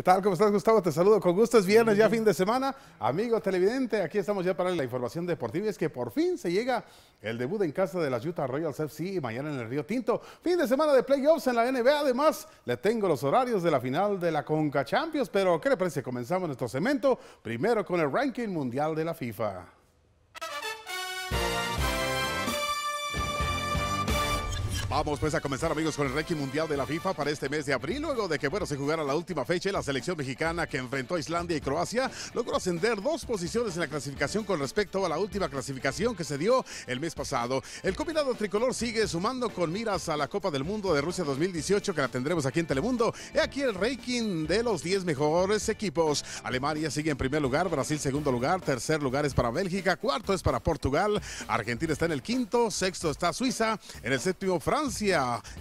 ¿Qué tal? ¿Cómo estás, Gustavo? Te saludo con gusto. Es viernes, ya fin de semana. Amigo televidente, aquí estamos ya para la información deportiva. Es que por fin se llega el debut en casa de las Utah Royals FC mañana en el Río Tinto. Fin de semana de playoffs en la NBA. Además, le tengo los horarios de la final de la Conca Champions. Pero, ¿qué le parece? Comenzamos nuestro cemento primero con el ranking mundial de la FIFA. Vamos pues a comenzar amigos con el ranking mundial de la FIFA para este mes de abril, luego de que bueno se jugara la última fecha la selección mexicana que enfrentó a Islandia y Croacia logró ascender dos posiciones en la clasificación con respecto a la última clasificación que se dio el mes pasado. El combinado tricolor sigue sumando con miras a la Copa del Mundo de Rusia 2018 que la tendremos aquí en Telemundo. He aquí el ranking de los 10 mejores equipos. Alemania sigue en primer lugar, Brasil segundo lugar, tercer lugar es para Bélgica, cuarto es para Portugal, Argentina está en el quinto, sexto está Suiza, en el séptimo Francia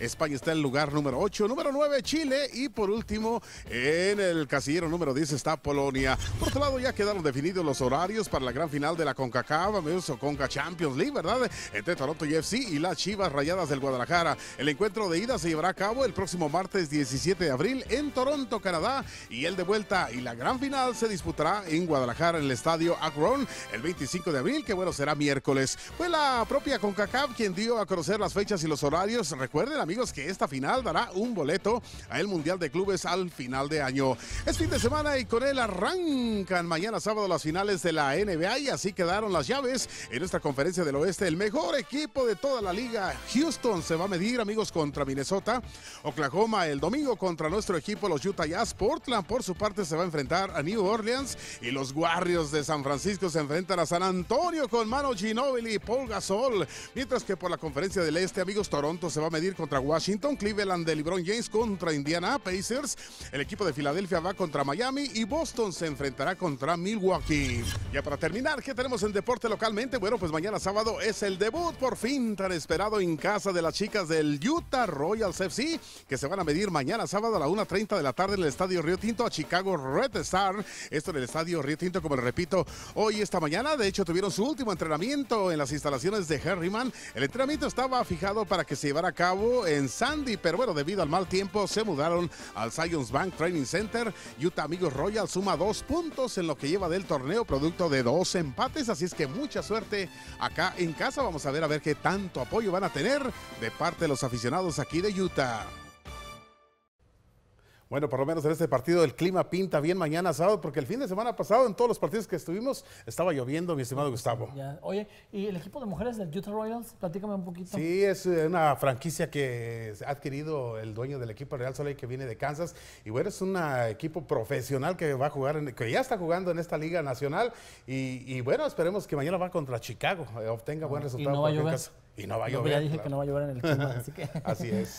España está en el lugar número 8, número 9 Chile y por último en el casillero número 10 está Polonia. Por otro lado ya quedaron definidos los horarios para la gran final de la CONCACAF, o CONCA Champions League, ¿verdad? Entre Toronto y FC y las Chivas Rayadas del Guadalajara. El encuentro de ida se llevará a cabo el próximo martes 17 de abril en Toronto, Canadá y el de vuelta y la gran final se disputará en Guadalajara en el estadio Akron el 25 de abril, que bueno será miércoles. Fue la propia CONCACAF quien dio a conocer las fechas y los horarios Recuerden, amigos, que esta final dará un boleto al Mundial de Clubes al final de año. Es fin de semana y con él arrancan mañana sábado las finales de la NBA y así quedaron las llaves en esta conferencia del oeste. El mejor equipo de toda la liga, Houston, se va a medir, amigos, contra Minnesota. Oklahoma el domingo contra nuestro equipo, los Utah Jazz. Portland, por su parte, se va a enfrentar a New Orleans y los Warriors de San Francisco se enfrentan a San Antonio con Mano Ginobili y Paul Gasol. Mientras que por la conferencia del este, amigos, Toronto se va a medir contra Washington, Cleveland de LeBron James contra Indiana Pacers, el equipo de Filadelfia va contra Miami y Boston se enfrentará contra Milwaukee. Ya para terminar, ¿qué tenemos en deporte localmente? Bueno, pues mañana sábado es el debut por fin tan esperado en casa de las chicas del Utah Royals FC que se van a medir mañana sábado a la 1.30 de la tarde en el Estadio Río Tinto a Chicago Red Star. Esto en el Estadio Río Tinto, como le repito, hoy esta mañana. De hecho, tuvieron su último entrenamiento en las instalaciones de Herriman. El entrenamiento estaba fijado para que se llevar a cabo en Sandy, pero bueno, debido al mal tiempo se mudaron al Science Bank Training Center. Utah Amigos Royal suma dos puntos en lo que lleva del torneo, producto de dos empates, así es que mucha suerte acá en casa. Vamos a ver a ver qué tanto apoyo van a tener de parte de los aficionados aquí de Utah. Bueno, por lo menos en este partido el clima pinta bien mañana sábado, porque el fin de semana pasado en todos los partidos que estuvimos estaba lloviendo, mi estimado Gustavo. Oye, ¿y el equipo de mujeres del Utah Royals? Platícame un poquito. Sí, es eh, una franquicia que ha adquirido el dueño del equipo Real Soleil que viene de Kansas. Y bueno, es un ah, equipo profesional que va a jugar, en, que ya está jugando en esta liga nacional. Y, bueno, esperemos que mañana va contra Chicago, eh, obtenga buen ah, resultado. Y no va a llover. Y no va a llover. Ya dije que no va a llover en el clima, así que. Así es.